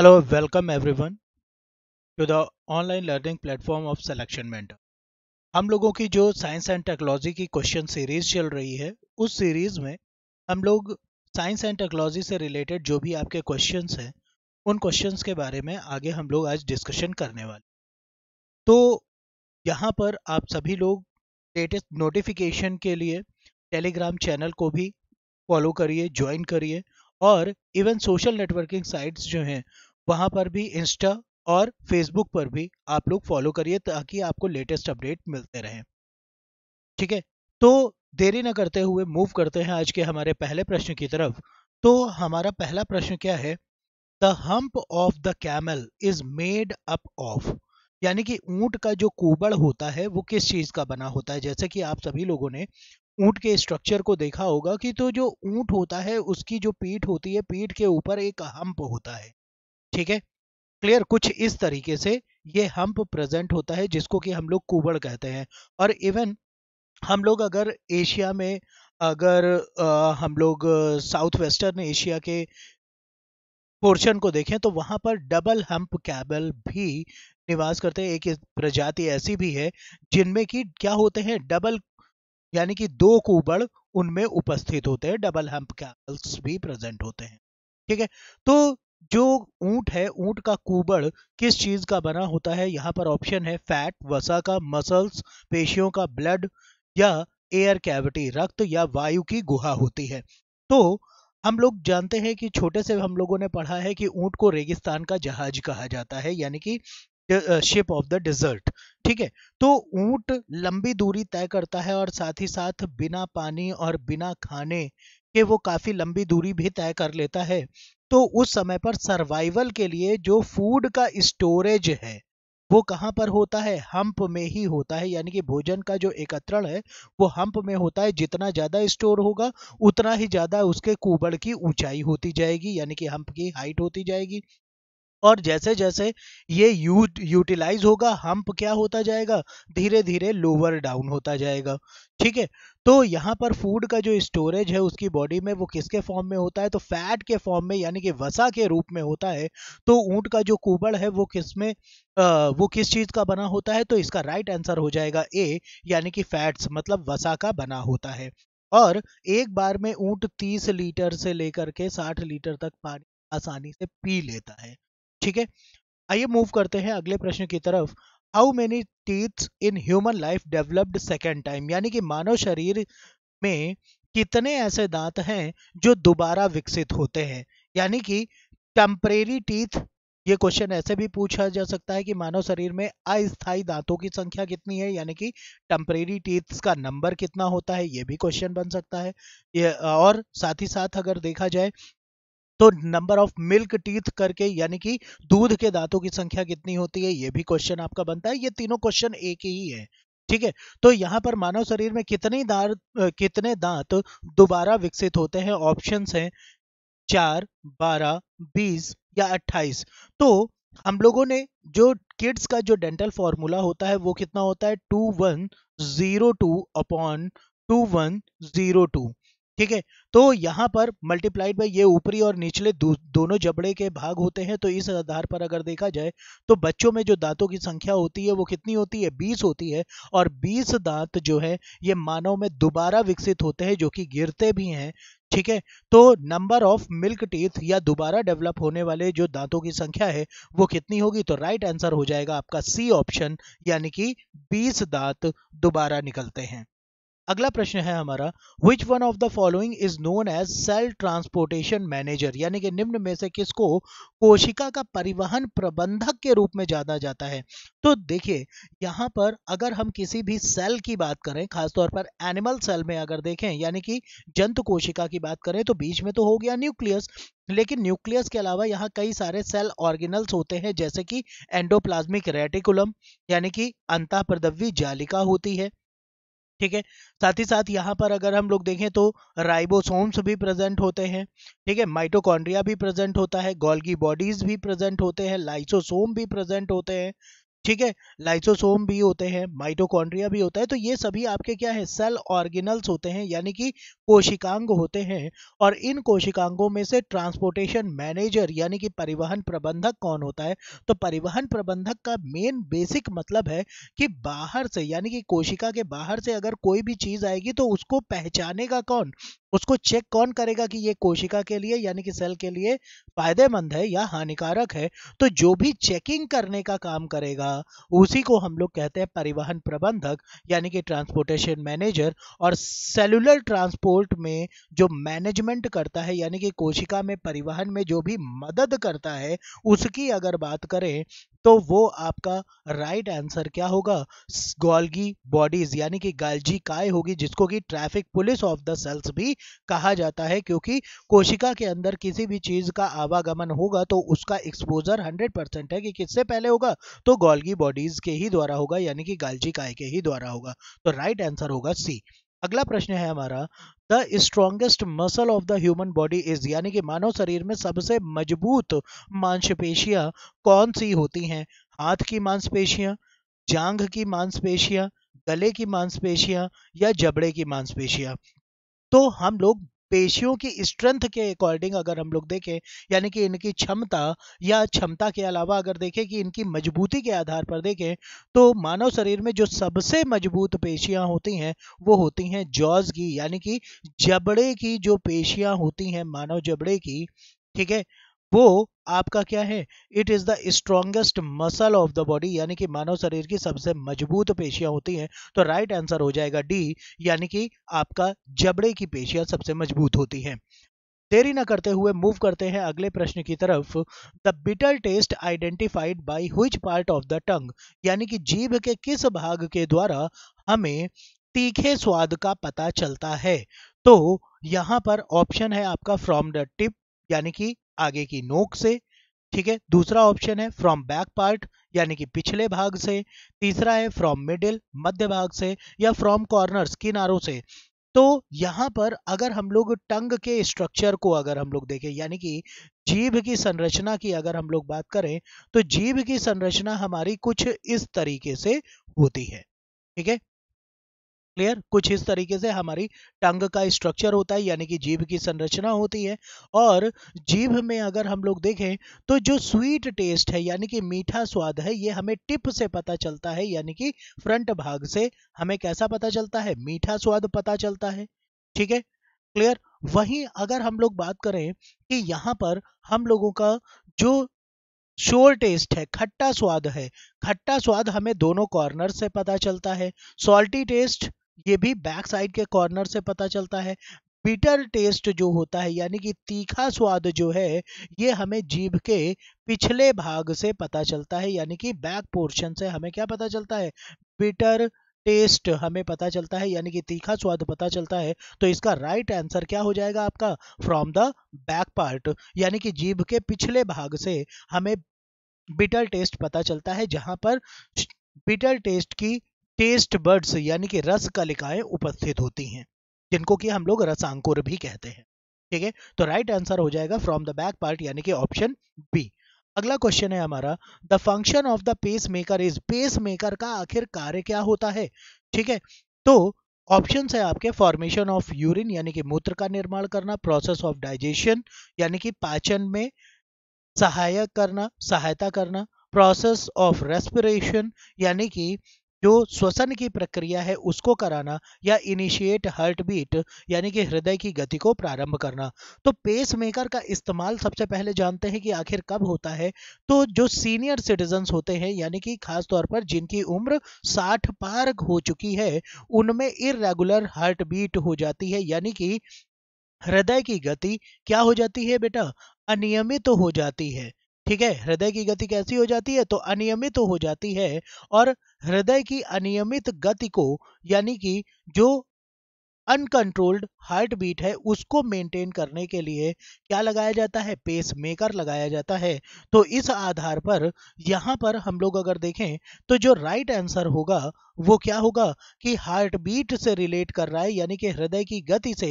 Hello, welcome everyone to the online learning platform of Selection Mentor. हम लोगों की जो साइंस एंड टेक्नोलॉजी की क्वेश्चन सीरीज चल रही है उस सीरीज में हम लोग साइंस एंड टेक्नोलॉजी से रिलेटेड जो भी आपके क्वेश्चन हैं उन क्वेश्चन के बारे में आगे हम लोग आज डिस्कशन करने वाले तो यहाँ पर आप सभी लोग लेटेस्ट नोटिफिकेशन के लिए टेलीग्राम चैनल को भी फॉलो करिए ज्वाइन करिए और इवन सोशल नेटवर्किंग साइट्स जो हैं वहां पर भी इंस्टा और फेसबुक पर भी आप लोग फॉलो करिए ताकि आपको लेटेस्ट अपडेट मिलते रहे ठीक है तो देरी न करते हुए मूव करते हैं आज के हमारे पहले प्रश्न की तरफ तो हमारा पहला प्रश्न क्या है the hump of the camel is made up of यानी कि ऊंट का जो कुबड़ होता है वो किस चीज का बना होता है जैसे कि आप सभी लोगों ने ऊंट के स्ट्रक्चर को देखा होगा कि तो जो ऊंट होता है उसकी जो पीठ होती है पीठ के ऊपर एक हम्प होता है ठीक है क्लियर कुछ इस तरीके से ये हम्प प्रेजेंट होता है जिसको कि हम लोग कुबड़ कहते हैं और इवन हम लोग अगर एशिया में अगर आ, हम लोग साउथ वेस्टर्न एशिया के पोर्शन को देखें तो वहां पर डबल हम्प कैबल भी निवास करते हैं एक प्रजाति ऐसी भी है जिनमें कि क्या होते हैं डबल यानी कि दो कुबड़ उनमें उपस्थित होते हैं डबल हम्प कैबल्स भी प्रेजेंट होते हैं ठीक है तो जो ऊंट है ऊंट का कुबड़ किस चीज का बना होता है यहाँ पर ऑप्शन है फैट वसा का मसल्स पेशियों का ब्लड या एयर कैविटी रक्त या वायु की गुहा होती है तो हम लोग जानते हैं कि छोटे से हम लोगों ने पढ़ा है कि ऊंट को रेगिस्तान का जहाज कहा जाता है यानी कि शिप ऑफ द डिजर्ट ठीक है तो ऊंट लंबी दूरी तय करता है और साथ ही साथ बिना पानी और बिना खाने के वो काफी लंबी दूरी भी तय कर लेता है तो उस समय पर सर्वाइवल के लिए जो फूड का स्टोरेज है वो कहाँ पर होता है हम्प में ही होता है यानी कि भोजन का जो एकत्रण है वो हम्प में होता है जितना ज़्यादा स्टोर होगा उतना ही ज़्यादा उसके कुबड़ की ऊंचाई होती जाएगी यानी कि हम्प की हाइट होती जाएगी और जैसे जैसे ये यू यूटिलाइज होगा हम्प क्या होता जाएगा धीरे धीरे लोअर डाउन होता जाएगा ठीक है तो यहाँ पर फूड का जो स्टोरेज है उसकी बॉडी में वो किसके फॉर्म में होता है तो फैट के फॉर्म में यानी कि वसा के रूप में होता है तो ऊंट का जो कुबड़ है वो किस में आ, वो किस चीज़ का बना होता है तो इसका राइट आंसर हो जाएगा ए यानी कि फैट्स मतलब वसा का बना होता है और एक बार में ऊंट 30 लीटर से लेकर के 60 लीटर तक पानी आसानी से पी लेता है ठीक है आइए मूव करते हैं अगले प्रश्न की तरफ how many teeth in human life developed second time यानी कि मानव शरीर में कितने ऐसे दांत हैं जो दोबारा विकसित होते हैं यानी कि टेम्परेरी टीथ ये क्वेश्चन ऐसे भी पूछा जा सकता है कि मानव शरीर में अस्थायी दांतों की संख्या कितनी है यानी कि टेम्परेरी टीथ्स का नंबर कितना होता है ये भी क्वेश्चन बन सकता है ये और साथ ही साथ अगर देखा जाए तो नंबर ऑफ मिल्क टीथ करके यानी कि दूध के दांतों की संख्या कितनी होती है ये भी क्वेश्चन आपका बनता है ये तीनों क्वेश्चन एक ही है ठीक है तो यहाँ पर मानव शरीर में कितने दांत कितने दांत दोबारा विकसित होते हैं ऑप्शन है चार बारह बीस या अट्ठाईस तो हम लोगों ने जो किड्स का जो डेंटल फॉर्मूला होता है वो कितना होता है two one zero two upon two one zero two ठीक है तो यहाँ पर मल्टीप्लाइड बाई ये ऊपरी और निचले दो, दोनों जबड़े के भाग होते हैं तो इस आधार पर अगर देखा जाए तो बच्चों में जो दांतों की संख्या होती है वो कितनी होती है बीस होती है और बीस दांत जो है ये मानव में दोबारा विकसित होते हैं जो कि गिरते भी हैं ठीक है तो नंबर ऑफ मिल्क टीथ या दोबारा डेवलप होने वाले जो दांतों की संख्या है वो कितनी होगी तो राइट आंसर हो जाएगा आपका सी ऑप्शन यानी कि बीस दांत दोबारा निकलते हैं अगला प्रश्न है हमारा which one of the following is known as cell transportation manager यानी कि निम्न में से किसको कोशिका का परिवहन प्रबंधक के रूप में जाना जाता है तो देखिए यहाँ पर अगर हम किसी भी सेल की बात करें खासतौर पर एनिमल सेल में अगर देखें यानी कि जंतु कोशिका की बात करें तो बीच में तो हो गया न्यूक्लियस लेकिन न्यूक्लियस के अलावा यहाँ कई सारे सेल ऑर्गेनल्स होते हैं जैसे कि एंडोप्लाज्मिक रेटिकुलम यानी कि अंतः जालिका होती है ठीक है साथ ही साथ यहाँ पर अगर हम लोग देखें तो राइबोसोम्स भी प्रेजेंट होते हैं ठीक है माइटोकॉन्ड्रिया भी प्रेजेंट होता है गोल्गी बॉडीज भी प्रेजेंट होते हैं लाइसोसोम भी प्रेजेंट होते हैं ठीक है लाइसोसोम भी होते हैं माइटोकॉन्ड्रिया भी होता है तो ये सभी आपके क्या है सेल ऑर्गेनल्स होते हैं यानी कि कोशिकांग होते हैं और इन कोशिकांगों में से ट्रांसपोर्टेशन मैनेजर यानी कि परिवहन प्रबंधक कौन होता है तो परिवहन प्रबंधक का मेन बेसिक मतलब है कि बाहर से यानी कि कोशिका के बाहर से अगर कोई भी चीज आएगी तो उसको पहचाने का कौन उसको चेक कौन करेगा कि ये कोशिका के लिए यानी कि सेल के लिए फायदेमंद है या हानिकारक है तो जो भी चेकिंग करने का काम करेगा उसी को हम लोग कहते हैं परिवहन प्रबंधक यानी कि ट्रांसपोर्टेशन मैनेजर और सेलुलर ट्रांसपोर्ट में जो मैनेजमेंट करता है यानी कि कोशिका में परिवहन में जो भी मदद करता है उसकी अगर बात करें तो वो आपका राइट आंसर क्या होगा गोल्गी बॉडीज यानी कि गालजी काय होगी जिसको कि traffic police of the cells भी कहा जाता है क्योंकि कोशिका के अंदर किसी भी चीज का आवागमन होगा तो उसका एक्सपोजर 100 परसेंट है कि किससे पहले होगा तो गोल्गी बॉडीज के ही द्वारा होगा यानी कि गालजी काय के ही द्वारा होगा तो राइट आंसर होगा सी अगला प्रश्न है हमारा the strongest muscle of the human body is यानी कि मानव शरीर में सबसे मजबूत मांसपेशियां कौन सी होती हैं हाथ की मांसपेशियां जांघ की मांसपेशियां गले की मांसपेशियां या जबड़े की मांसपेशियां तो हम लोग पेशियों की स्ट्रेंथ के अकॉर्डिंग अगर हम लोग देखें यानी कि इनकी क्षमता या क्षमता के अलावा अगर देखें कि इनकी मजबूती के आधार पर देखें तो मानव शरीर में जो सबसे मजबूत पेशियां होती हैं वो होती हैं जॉज की यानी कि जबड़े की जो पेशियां होती हैं मानव जबड़े की ठीक है वो आपका क्या है it is the strongest muscle of the body यानी कि मानव शरीर की सबसे मजबूत पेशियां होती हैं तो राइट right आंसर हो जाएगा डी यानी कि आपका जबड़े की पेशियां सबसे मजबूत होती हैं देरी न करते हुए मूव करते हैं अगले प्रश्न की तरफ the bitter taste identified by which part of the tongue यानी कि जीभ के किस भाग के द्वारा हमें तीखे स्वाद का पता चलता है तो यहाँ पर ऑप्शन है आपका फ्रॉम द टिप यानी कि आगे की नोक से ठीक है दूसरा ऑप्शन है फ्रॉम बैक पार्ट यानी कि पिछले भाग से तीसरा है फ्रॉम मिडिल मध्य भाग से या फ्रॉम कॉर्नर्स किनारों से तो यहाँ पर अगर हम लोग टंग के स्ट्रक्चर को अगर हम लोग देखें यानी कि जीभ की संरचना की अगर हम लोग बात करें तो जीभ की संरचना हमारी कुछ इस तरीके से होती है ठीक है क्लियर कुछ इस तरीके से हमारी टंग का स्ट्रक्चर होता है यानी कि जीभ की संरचना होती है और जीभ में अगर हम लोग देखें तो जो स्वीट टेस्ट है यानी कि मीठा स्वाद है ये हमें टिप से पता चलता है यानी कि फ्रंट भाग से हमें कैसा पता चलता है मीठा स्वाद पता चलता है ठीक है क्लियर वहीं अगर हम लोग बात करें कि यहाँ पर हम लोगों का जो शोर टेस्ट है खट्टा स्वाद है खट्टा स्वाद हमें दोनों कॉर्नर से पता चलता है सॉल्टी टेस्ट ये भी बैक साइड के कॉर्नर से पता चलता है बिटर टेस्ट जो होता है यानी कि तीखा स्वाद जो है ये हमें जीभ के पिछले भाग से पता चलता है यानी कि बैक पोर्शन से हमें क्या पता चलता है बिटर टेस्ट हमें पता चलता है यानी कि तीखा स्वाद पता चलता है तो इसका राइट आंसर क्या हो जाएगा आपका फ्रॉम द बैक पार्ट यानी कि जीभ के पिछले भाग से हमें बिटर टेस्ट पता चलता है जहां पर बिटर टेस्ट की टेस्ट बर्ड्स यानी कि रस कलिकाएं उपस्थित होती हैं जिनको कि हम लोग रसांकुर भी कहते हैं ठीक है तो राइट आंसर हो जाएगा फ्रॉम द बैक पार्ट यानी कि ऑप्शन बी अगला क्वेश्चन है हमारा the function of the pacemaker is pacemaker का आखिर कार्य क्या होता है ठीक है तो ऑप्शन है आपके फॉर्मेशन ऑफ यूरिन यानी कि मूत्र का निर्माण करना प्रोसेस ऑफ डाइजेशन यानी कि पाचन में सहायक करना सहायता करना प्रोसेस ऑफ रेस्पिरेशन यानी कि जो श्वसन की प्रक्रिया है उसको कराना या इनिशिएट हार्ट बीट यानी कि हृदय की गति को प्रारंभ करना तो पेस मेकर का इस्तेमाल सबसे पहले जानते हैं कि आखिर कब होता है तो जो सीनियर सिटीजन होते हैं यानी कि खासतौर पर जिनकी उम्र साठ पार हो चुकी है उनमें इरेगुलर हार्ट बीट हो जाती है यानी कि हृदय की गति क्या हो जाती है बेटा अनियमित तो हो जाती है ठीक है हृदय की गति कैसी हो जाती है तो अनियमित हो जाती है और हृदय की अनियमित गति को यानी कि जो अनकंट्रोल्ड हार्ट बीट है उसको मेंटेन करने के लिए क्या लगाया जाता है पेस मेकर लगाया जाता है तो इस आधार पर यहाँ पर हम लोग अगर देखें तो जो राइट आंसर होगा वो क्या होगा कि हार्ट बीट से रिलेट कर रहा है यानी कि हृदय की गति से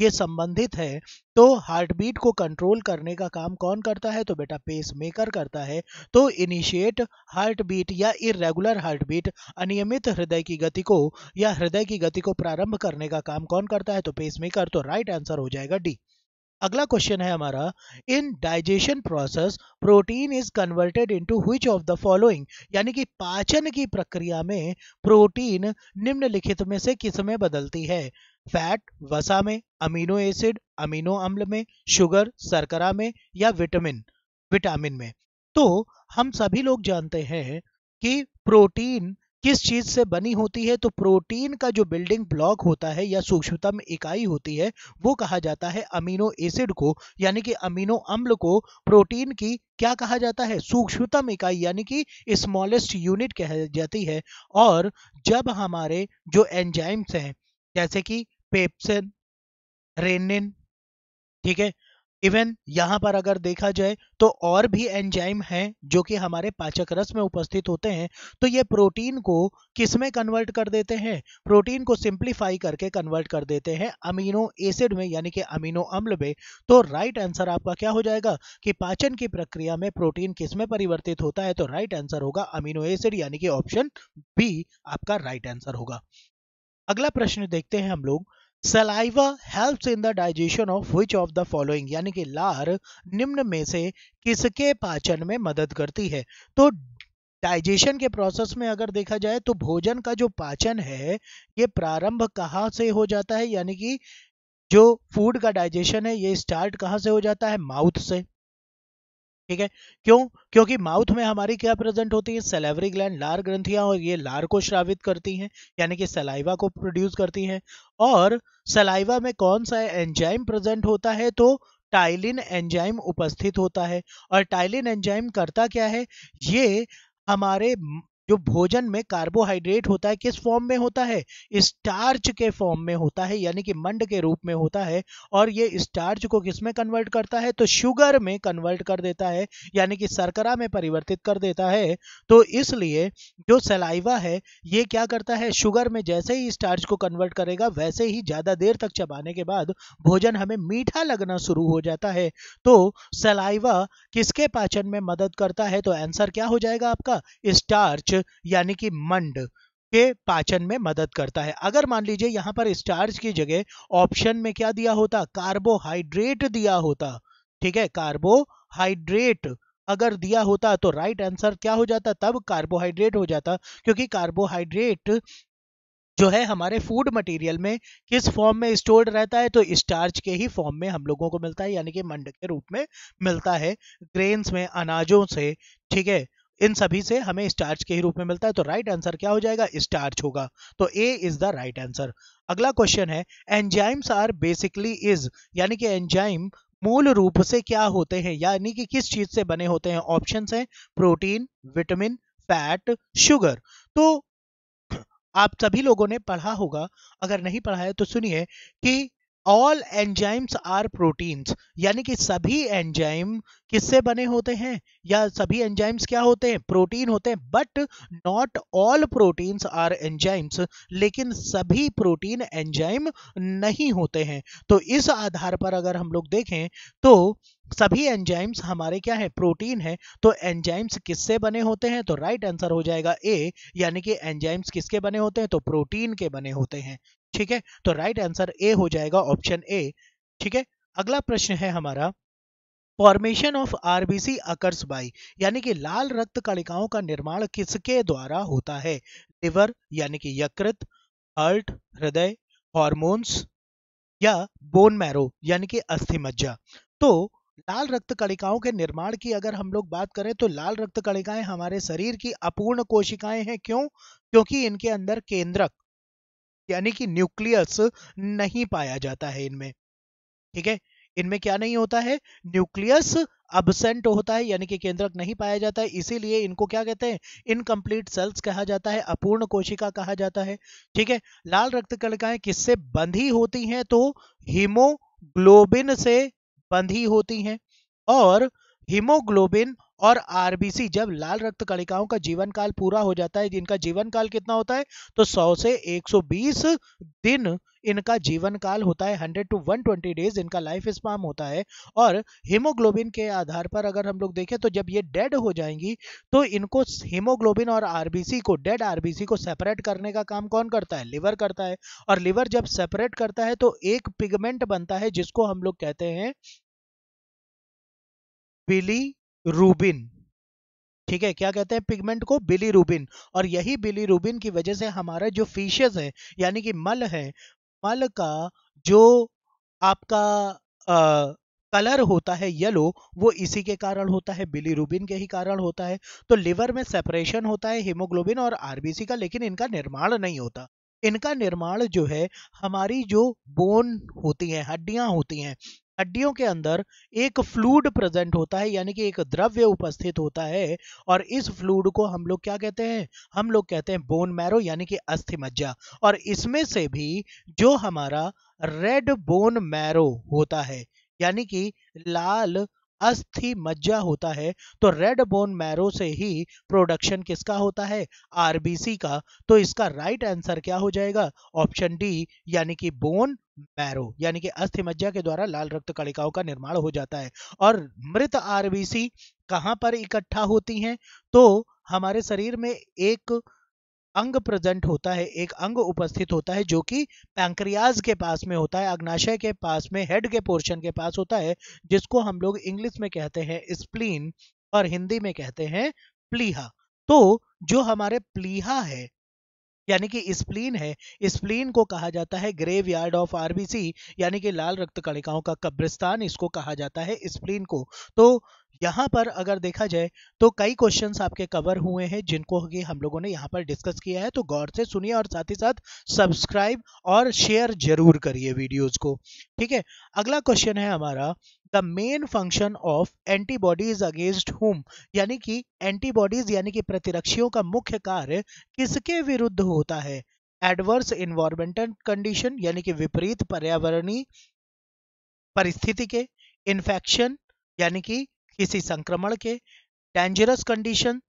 ये संबंधित है तो हार्ट बीट को कंट्रोल करने का काम कौन करता है तो बेटा पेस मेकर करता है तो इनिशिएट हार्ट बीट या इरेगुलर हार्ट बीट अनियमित हृदय की गति को या हृदय की गति को प्रारंभ करने का काम कौन करता है तो पेस पेस तो राइट right आंसर हो जाएगा डी अगला क्वेश्चन है हमारा in digestion process protein is converted into which of the following यानी कि पाचन की प्रक्रिया में प्रोटीन निम्नलिखित में से किस में बदलती है फैट वसा में अमीनो एसिड अमीनो अम्ल में शुगर सरकरा में या विटामिन विटामिन में तो हम सभी लोग जानते हैं कि प्रोटीन किस चीज से बनी होती है तो प्रोटीन का जो बिल्डिंग ब्लॉक होता है या सूक्ष्मतम इकाई होती है वो कहा जाता है अमीनो एसिड को यानी कि अमीनो अम्ल को प्रोटीन की क्या कहा जाता है सूक्ष्मतम इकाई यानी कि स्मॉलेस्ट यूनिट कह जाती है और जब हमारे जो एंजाइम्स हैं जैसे कि पेप्सिन रेनिन ठीक है इवन यहाँ पर अगर देखा जाए तो और भी एंजाइम हैं जो कि हमारे पाचक रस में उपस्थित होते हैं तो ये प्रोटीन को किस में कन्वर्ट कर देते हैं प्रोटीन को सिंप्लीफाई करके कन्वर्ट कर देते हैं अमीनो एसिड में यानी कि अमीनो अम्ल में तो राइट आंसर आपका क्या हो जाएगा कि पाचन की प्रक्रिया में प्रोटीन किस में परिवर्तित होता है तो राइट आंसर होगा अमीनो एसिड यानी कि ऑप्शन बी आपका राइट आंसर होगा अगला प्रश्न देखते हैं हम लोग saliva helps in the digestion of which of the following यानी कि लार निम्न में से किसके पाचन में मदद करती है तो डाइजेशन के प्रोसेस में अगर देखा जाए तो भोजन का जो पाचन है ये प्रारंभ कहाँ से हो जाता है यानी कि जो फूड का डाइजेशन है ये स्टार्ट कहाँ से हो जाता है माउथ से ठीक है क्यों क्योंकि माउथ में हमारी क्या प्रेजेंट होती है सेलेवरी ग्लैंड लार ग्रंथियां और ये लार को श्रावित करती हैं यानी कि सलाइवा को प्रोड्यूस करती हैं और सलाइवा में कौन सा एंजाइम प्रेजेंट होता है तो टाइलिन एंजाइम उपस्थित होता है और टाइलिन एंजाइम करता क्या है ये हमारे जो भोजन में कार्बोहाइड्रेट होता है किस फॉर्म में होता है स्टार्च के फॉर्म में होता है यानी कि मंड के रूप में होता है और ये स्टार्च को किस में कन्वर्ट करता है तो शुगर में कन्वर्ट कर देता है यानी कि सरकरा में परिवर्तित कर देता है तो इसलिए जो सलाइवा है ये क्या करता है शुगर में जैसे ही स्टार्च को कन्वर्ट करेगा वैसे ही ज़्यादा देर तक चबाने के बाद भोजन हमें मीठा लगना शुरू हो जाता है तो सलाइवा किसके पाचन में मदद करता है तो आंसर क्या हो जाएगा आपका स्टार्च यानी कि मंड के पाचन में मदद करता है अगर मान लीजिए यहाँ पर स्टार्च की जगह ऑप्शन में क्या दिया होता कार्बोहाइड्रेट दिया होता ठीक है कार्बोहाइड्रेट अगर दिया होता तो राइट right आंसर क्या हो जाता तब कार्बोहाइड्रेट हो जाता क्योंकि कार्बोहाइड्रेट जो है हमारे फूड मटेरियल में किस फॉर्म में स्टोर्ड रहता है तो स्टार्च के ही फॉर्म में हम लोगों को मिलता है यानी कि मंड के रूप में मिलता है ग्रेन्स में अनाजों से ठीक है इन सभी से हमें स्टार्च के ही रूप में मिलता है तो राइट right आंसर क्या हो जाएगा स्टार्च होगा तो A is the right answer अगला क्वेश्चन है एंजाइम्स आर बेसिकली इज यानी कि एंजाइम मूल रूप से क्या होते हैं यानी कि किस चीज से बने होते हैं ऑप्शन है प्रोटीन विटामिन फैट शुगर तो आप सभी लोगों ने पढ़ा होगा अगर नहीं पढ़ा है तो सुनिए कि ऑल एंजाइम्स आर प्रोटीन्स यानी कि सभी एंजाइम किससे बने होते हैं या सभी एंजाइम्स क्या होते हैं प्रोटीन होते हैं but not all proteins are enzymes लेकिन सभी प्रोटीन एंजाइम नहीं होते हैं तो इस आधार पर अगर हम लोग देखें तो सभी एंजाइम्स हमारे क्या है प्रोटीन है तो एंजाइम्स किससे बने होते हैं तो राइट right आंसर हो जाएगा ए यानी कि एंजाइम्स किसके बने होते हैं तो प्रोटीन के बने होते हैं ठीक है तो राइट आंसर ए हो जाएगा ऑप्शन ए ठीक है अगला प्रश्न है हमारा formation of RBC occurs by यानी कि लाल रक्त कणिकाओं का निर्माण किसके द्वारा होता है लिवर यानी कि यकृत हर्ट हृदय हॉर्मोन्स या बोन मैरो यानी कि अस्थि मज्जा तो लाल रक्त कणिकाओं के निर्माण की अगर हम लोग बात करें तो लाल रक्त कणिकाएं हमारे शरीर की अपूर्ण कोशिकाएं हैं क्यों क्योंकि इनके अंदर केंद्रक यानी कि न्यूक्लियस नहीं पाया जाता है इनमें ठीक है इनमें क्या नहीं होता है न्यूक्लियस अबसेंट होता है यानी कि केंद्रक नहीं पाया जाता है इसीलिए इनको क्या कहते हैं इनकम्प्लीट सेल्स कहा जाता है अपूर्ण कोशिका कहा जाता है ठीक है लाल रक्त कणिकाएं किससे बंधी होती हैं तो हीमोग्लोबिन से बंधी होती हैं और हीमोग्लोबिन और आरबीसी जब लाल रक्त कणिकाओं का जीवन काल पूरा हो जाता है जिनका जीवन काल कितना होता है तो 100 से 120 दिन इनका जीवन काल होता है 100 टू 120 डेज इनका लाइफ स्पाम होता है और हीमोग्लोबिन के आधार पर अगर हम लोग देखें तो जब ये डेड हो जाएंगी तो इनको हीमोग्लोबिन और आरबीसी को डेड आरबीसी को सेपरेट करने का काम कौन करता है लिवर करता है और लिवर जब सेपरेट करता है तो एक पिगमेंट बनता है जिसको हम लोग कहते हैं बिली रूबिन ठीक है क्या कहते हैं पिगमेंट को बिली रूबिन और यही बिली रूबिन की वजह से हमारा जो फिशेज है यानी कि मल है मल का जो आपका आ, कलर होता है येलो वो इसी के कारण होता है बिलीरुबिन के ही कारण होता है तो लिवर में सेपरेशन होता है हीमोग्लोबिन और आरबीसी का लेकिन इनका निर्माण नहीं होता इनका निर्माण जो है हमारी जो बोन होती है हड्डियां होती हैं हड्डियों के अंदर एक फ्लूड प्रेजेंट होता है यानी कि एक द्रव्य उपस्थित होता है और इस फ्लूड को हम लोग क्या कहते हैं हम लोग कहते हैं बोन मैरो यानी कि अस्थि मज्जा और इसमें से भी जो हमारा रेड बोन मैरो होता है यानी कि लाल अस्थि मज्जा होता है तो रेड बोन मैरो से ही प्रोडक्शन किसका होता है आरबीसी का तो इसका राइट आंसर क्या हो जाएगा ऑप्शन डी यानी कि बोन मैरो यानी कि अस्थि मज्जा के द्वारा लाल रक्त कणिकाओं का निर्माण हो जाता है और मृत आरबीसी कहां पर इकट्ठा होती हैं तो हमारे शरीर में एक अंग प्रेजेंट होता है एक अंग उपस्थित होता है जो कि पैंक्रियाज के पास में होता है अग्नाशय के पास में हेड के पोर्शन के पास होता है जिसको हम लोग इंग्लिश में कहते हैं स्प्लीन और हिंदी में कहते हैं प्लीहा तो जो हमारे प्लीहा है यानी कि स्प्लीन है स्प्लीन को कहा जाता है ग्रेव यार्ड ऑफ आरबीसी यानी कि लाल रक्त कणिकाओं का कब्रिस्तान इसको कहा जाता है स्प्लीन को तो यहाँ पर अगर देखा जाए तो कई क्वेश्चंस आपके कवर हुए हैं जिनको कि हम लोगों ने यहाँ पर डिस्कस किया है तो गौर से सुनिए और साथ ही साथ सब्सक्राइब और शेयर जरूर करिए वीडियोस को ठीक है अगला क्वेश्चन है हमारा the main function of antibodies against whom यानी कि एंटीबॉडीज यानी कि प्रतिरक्षियों का मुख्य कार्य किसके विरुद्ध होता है एडवर्स इन्वायरमेंटल कंडीशन यानी कि विपरीत पर्यावरणीय परिस्थिति के इन्फेक्शन यानी कि किसी संक्रमण के डेंजरस कंडीशन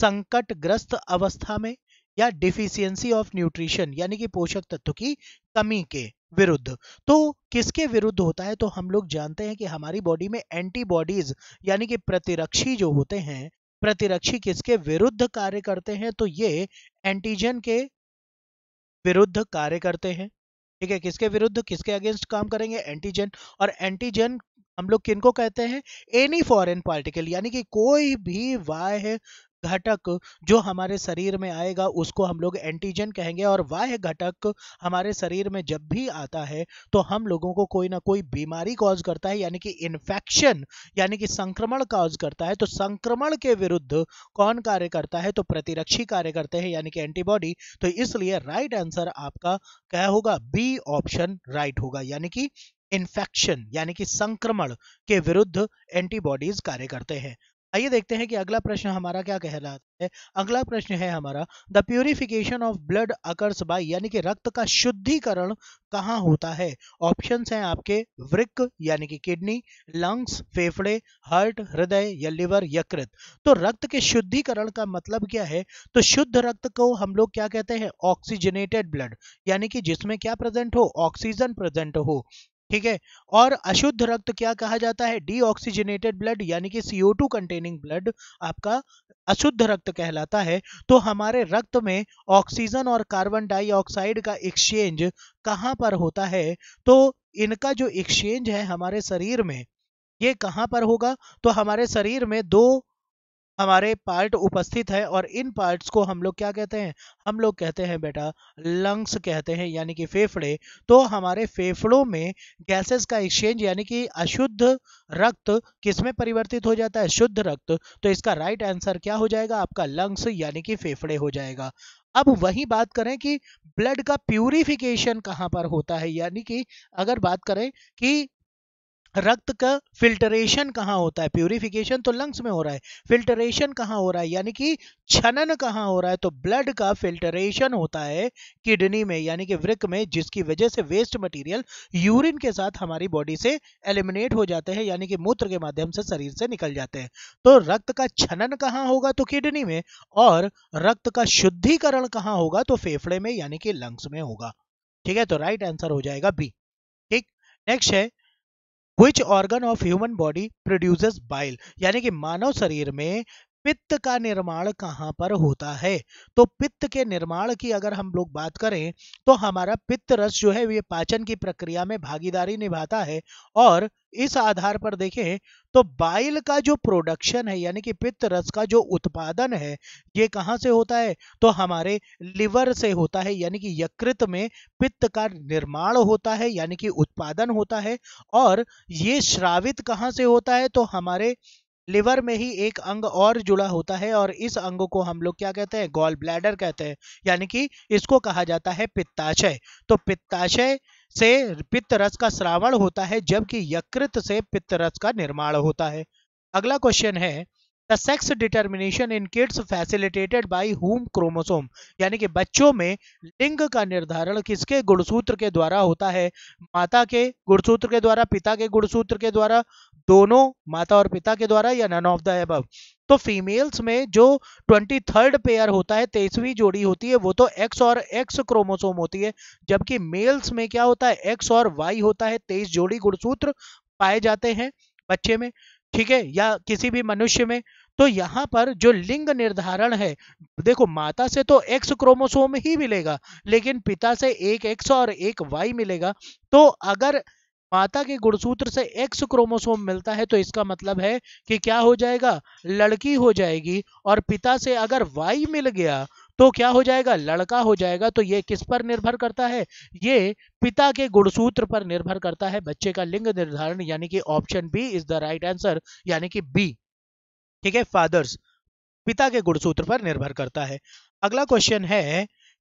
संकट ग्रस्त अवस्था में या डिफिशियंसी ऑफ न्यूट्रिशन यानी कि पोषक तत्व की कमी के विरुद्ध तो किसके विरुद्ध होता है तो हम लोग जानते हैं कि हमारी बॉडी में एंटीबॉडीज यानी कि प्रतिरक्षी जो होते हैं प्रतिरक्षी किसके विरुद्ध कार्य करते हैं तो ये एंटीजन के विरुद्ध कार्य करते हैं ठीक है किसके विरुद्ध किसके अगेंस्ट काम करेंगे एंटीजन और एंटीजन हम लोग को कहते हैं एनी फॉरेन पार्टिकल यानी कि कोई भी वाह घटक जो हमारे शरीर में आएगा उसको हम लोग एंटीजन कहेंगे और वाह घटक हमारे शरीर में जब भी आता है तो हम लोगों को कोई ना कोई बीमारी कॉज करता है यानी कि इन्फेक्शन यानी कि संक्रमण कॉज करता है तो संक्रमण के विरुद्ध कौन कार्य करता है तो प्रतिरक्षी कार्य करते हैं यानी कि एंटीबॉडी तो इसलिए राइट आंसर आपका क्या होगा बी ऑप्शन राइट होगा यानी कि इन्फेक्शन यानी कि संक्रमण के विरुद्ध एंटीबॉडीज कार्य करते हैं आइए देखते हैं कि अगला प्रश्न हमारा क्या कह रहा है अगला प्रश्न है हमारा the purification of blood occurs by यानी कि रक्त का शुद्धिकरण कहाँ होता है ऑप्शन हैं आपके वृक्क यानी कि किडनी लंग्स फेफड़े हार्ट हृदय या लिवर यकृत तो रक्त के शुद्धिकरण का मतलब क्या है तो शुद्ध रक्त को हम लोग क्या कहते हैं ऑक्सीजनेटेड ब्लड यानी कि जिसमें क्या प्रेजेंट हो ऑक्सीजन प्रेजेंट हो ठीक है और अशुद्ध रक्त क्या कहा जाता है डीऑक्सीजनेटेड ब्लड यानी कि सीओ टू कंटेनिंग ब्लड आपका अशुद्ध रक्त कहलाता है तो हमारे रक्त में ऑक्सीजन और कार्बन डाइऑक्साइड का एक्सचेंज कहाँ पर होता है तो इनका जो एक्सचेंज है हमारे शरीर में ये कहाँ पर होगा तो हमारे शरीर में दो हमारे पार्ट उपस्थित है और इन पार्ट्स को हम लोग क्या कहते हैं हम लोग कहते हैं बेटा लंग्स कहते हैं यानी कि फेफड़े तो हमारे फेफड़ों में गैसेस का एक्सचेंज यानी कि अशुद्ध रक्त किस में परिवर्तित हो जाता है शुद्ध रक्त तो इसका राइट आंसर क्या हो जाएगा आपका लंग्स यानी कि फेफड़े हो जाएगा अब वही बात करें कि ब्लड का प्यूरिफिकेशन कहाँ पर होता है यानी कि अगर बात करें कि रक्त का फिल्टरेशन कहाँ होता है प्यूरिफिकेशन तो लंग्स में हो रहा है फिल्टरेशन कहाँ हो रहा है यानी कि छनन कहाँ हो रहा है तो ब्लड का फिल्टरेशन होता है किडनी में यानी कि वृक में जिसकी वजह से वेस्ट मटेरियल यूरिन के साथ हमारी बॉडी से एलिमिनेट हो जाते हैं यानी कि मूत्र के माध्यम से शरीर से निकल जाते हैं तो रक्त का छनन कहाँ होगा तो किडनी में और रक्त का शुद्धिकरण कहाँ होगा तो फेफड़े में यानी कि लंग्स में होगा ठीक है तो राइट आंसर हो जाएगा बी ठीक नेक्स्ट है which organ of human body produces bile यानी कि मानव शरीर में पित्त का निर्माण कहाँ पर होता है तो पित्त के निर्माण की अगर हम लोग बात करें तो हमारा पित्त रस जो है ये पाचन की प्रक्रिया में भागीदारी निभाता है और इस आधार पर देखें तो बाइल का जो प्रोडक्शन है यानी कि पित्त रस का जो उत्पादन है ये कहाँ से होता है तो हमारे लिवर से होता है यानी कि यकृत में पित्त का निर्माण होता है यानी कि उत्पादन होता है और ये श्रावित कहाँ से होता है तो हमारे लिवर में ही एक अंग और जुड़ा होता है और इस अंग को हम लोग क्या कहते हैं गॉल ब्लैडर कहते हैं यानी कि इसको कहा जाता है पित्ताशय तो पित्ताशय से पित्त रस का श्रावण होता है जबकि यकृत से पित्त रस का निर्माण होता है अगला क्वेश्चन है the sex determination in kids facilitated by whom chromosome यानी कि बच्चों में लिंग का निर्धारण किसके गुणसूत्र के द्वारा होता है माता के गुणसूत्र के द्वारा पिता के गुणसूत्र के द्वारा दोनों माता और पिता के द्वारा या नन ऑफ द एब तो फीमेल्स में जो ट्वेंटी थर्ड पेयर होता है तेईसवीं जोड़ी होती है वो तो एक्स और एक्स क्रोमोसोम होती है जबकि मेल्स में क्या होता है एक्स और वाई होता है तेईस जोड़ी गुणसूत्र पाए जाते हैं बच्चे में ठीक है या किसी भी मनुष्य में तो यहाँ पर जो लिंग निर्धारण है देखो माता से तो एक्स क्रोमोसोम ही मिलेगा लेकिन पिता से एक एक्स और एक वाई मिलेगा तो अगर माता के गुणसूत्र से एक्स क्रोमोसोम मिलता है तो इसका मतलब है कि क्या हो जाएगा लड़की हो जाएगी और पिता से अगर वाई मिल गया तो क्या हो जाएगा लड़का हो जाएगा तो ये किस पर निर्भर करता है ये पिता के गुणसूत्र पर निर्भर करता है बच्चे का लिंग निर्धारण यानी कि option B is the right answer यानी कि बी ठीक है फादर्स पिता के गुणसूत्र पर निर्भर करता है अगला क्वेश्चन है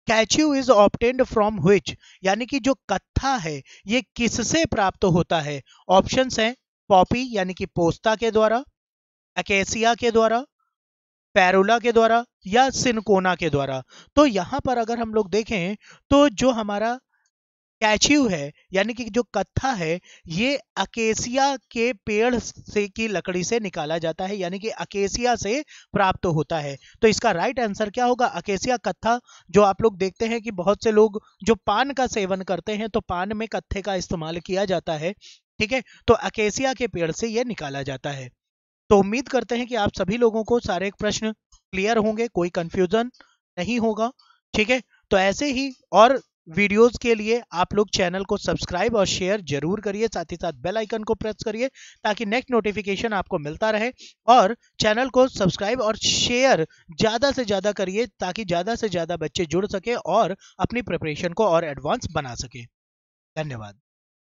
कैच्यू इज ऑप्टेंड फ्रॉम विच यानी कि जो कथा है ये किससे प्राप्त होता है ऑप्शन है पॉपी यानी कि पोस्ता के द्वारा एकेसिया के द्वारा पैरोला के द्वारा या सिनकोना के द्वारा तो यहाँ पर अगर हम लोग देखें तो जो हमारा कैचिव है यानी कि जो कत्था है ये अकेसिया के पेड़ से की लकड़ी से निकाला जाता है यानी कि अकेसिया से प्राप्त होता है तो इसका राइट आंसर क्या होगा अकेसिया कत्था जो आप लोग देखते हैं कि बहुत से लोग जो पान का सेवन करते हैं तो पान में कत्थे का इस्तेमाल किया जाता है ठीक है तो अकेसिया के पेड़ से यह निकाला जाता है तो उम्मीद करते हैं कि आप सभी लोगों को सारे प्रश्न क्लियर होंगे कोई कंफ्यूजन नहीं होगा ठीक है तो ऐसे ही और वीडियोस के लिए आप लोग चैनल को सब्सक्राइब और शेयर जरूर करिए साथ ही साथ बेल आइकन को प्रेस करिए ताकि नेक्स्ट नोटिफिकेशन आपको मिलता रहे और चैनल को सब्सक्राइब और शेयर ज़्यादा से ज़्यादा करिए ताकि ज़्यादा से ज़्यादा बच्चे जुड़ सके और अपनी प्रिपरेशन को और एडवांस बना सके धन्यवाद